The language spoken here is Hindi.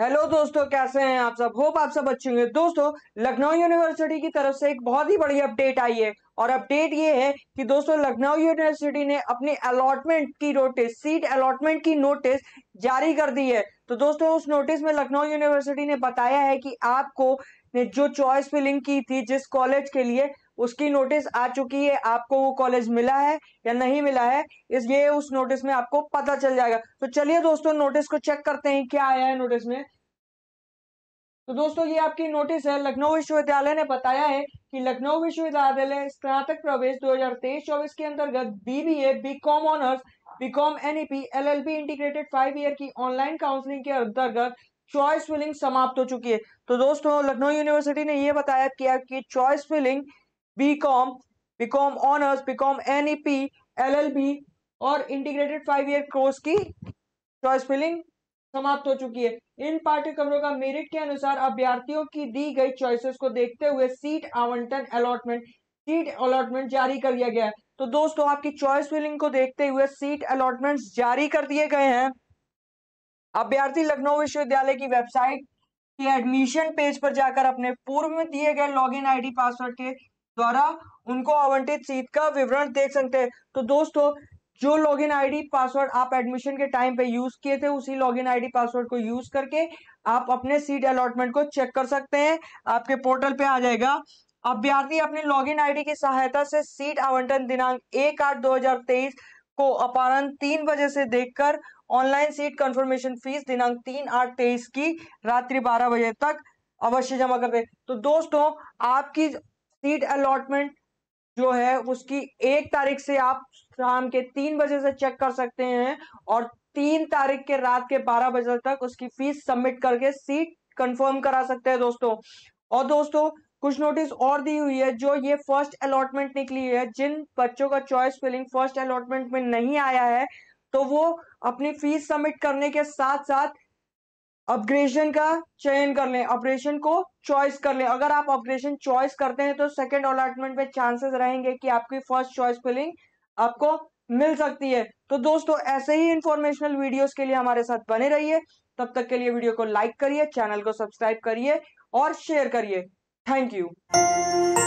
हेलो दोस्तों कैसे हैं आप सब होप आप सब अच्छे होंगे दोस्तों लखनऊ यूनिवर्सिटी की तरफ से एक बहुत ही बड़ी अपडेट आई है और अपडेट ये है कि दोस्तों लखनऊ यूनिवर्सिटी ने अपनी अलॉटमेंट की नोटिस सीट अलॉटमेंट की नोटिस जारी कर दी है तो दोस्तों उस नोटिस में लखनऊ यूनिवर्सिटी ने बताया है कि आपको ने जो चॉइस फिलिंग की थी जिस कॉलेज के लिए उसकी नोटिस आ चुकी है आपको वो कॉलेज मिला है या नहीं मिला है इस ये उस नोटिस में आपको पता चल जाएगा तो चलिए दोस्तों नोटिस को चेक करते हैं क्या आया है नोटिस में तो दोस्तों ये आपकी नोटिस है लखनऊ विश्वविद्यालय ने बताया है कि लखनऊ विश्वविद्यालय स्नातक प्रवेश 2023-24 के अंतर्गत BBA BCom honours BCom NEP LLB integrated five year की ऑनलाइन काउंसलिंग के अंतर्गत चॉइस फिलिंग समाप्त हो चुकी है तो दोस्तों लखनऊ यूनिवर्सिटी ने यह बताया कि आपकी choice filling B com B com honours B com N E P L L B और इंटीग्रेटेड फाइव ईयर कोर्स की चॉइस फिलिंग समाप्त हो चुकी है इन पाठ्यक्रमों का मेरिट के अनुसार अभ्यर्थियों की दी गई चॉइसेस को देखते हुए सीट आवंटन अलॉटमेंट सीट अलॉटमेंट जारी कर दिया गया है तो दोस्तों आपकी चॉइस फिलिंग को देखते हुए सीट अलॉटमेंट जारी कर दिए गए हैं अभ्यर्थी लखनऊ विश्वविद्यालय की वेबसाइट के एडमिशन पेज पर जाकर अपने पूर्व में दिए गए लॉगिन आईडी पासवर्ड के द्वारा उनको आवंटित सीट का विवरण देख सकते हैं तो दोस्तों जो लॉगिन आईडी पासवर्ड आप एडमिशन के टाइम पे यूज किए थे उसी लॉगिन आईडी पासवर्ड को यूज करके आप अपने सीट अलॉटमेंट को चेक कर सकते हैं आपके पोर्टल पे आ जाएगा अभ्यर्थी अपने लॉगिन आईडी की सहायता से सीट आवंटन दिनांक एक आठ दो हजार तेईस को अपराहन तीन बजे से देखकर ऑनलाइन सीट कंफर्मेशन फीस दिनांक तीन आठ तेईस की रात्रि बारह बजे तक अवश्य जमा कर दे तो दोस्तों आपकी सीट अलॉटमेंट जो है उसकी एक तारीख से आप शाम के तीन बजे से चेक कर सकते हैं और तीन तारीख के रात के बारह बजे तक उसकी फीस सबमिट करके सीट कंफर्म करा सकते हैं दोस्तों और दोस्तों कुछ नोटिस और दी हुई है जो ये फर्स्ट अलॉटमेंट निकली है जिन बच्चों का चॉइस फिलिंग फर्स्ट अलॉटमेंट में नहीं आया है तो वो अपनी फीस सबमिट करने के साथ साथ अपग्रेशन का चयन कर लें ऑपरेशन को चॉइस कर लें अगर आप ऑपरेशन चॉइस करते हैं तो सेकेंड अलॉटमेंट में चांसेस रहेंगे कि आपकी फर्स्ट चॉइस फिलिंग आपको मिल सकती है तो दोस्तों ऐसे ही इंफॉर्मेशनल वीडियोस के लिए हमारे साथ बने रहिए तब तक के लिए वीडियो को लाइक करिए चैनल को सब्सक्राइब करिए और शेयर करिए थैंक यू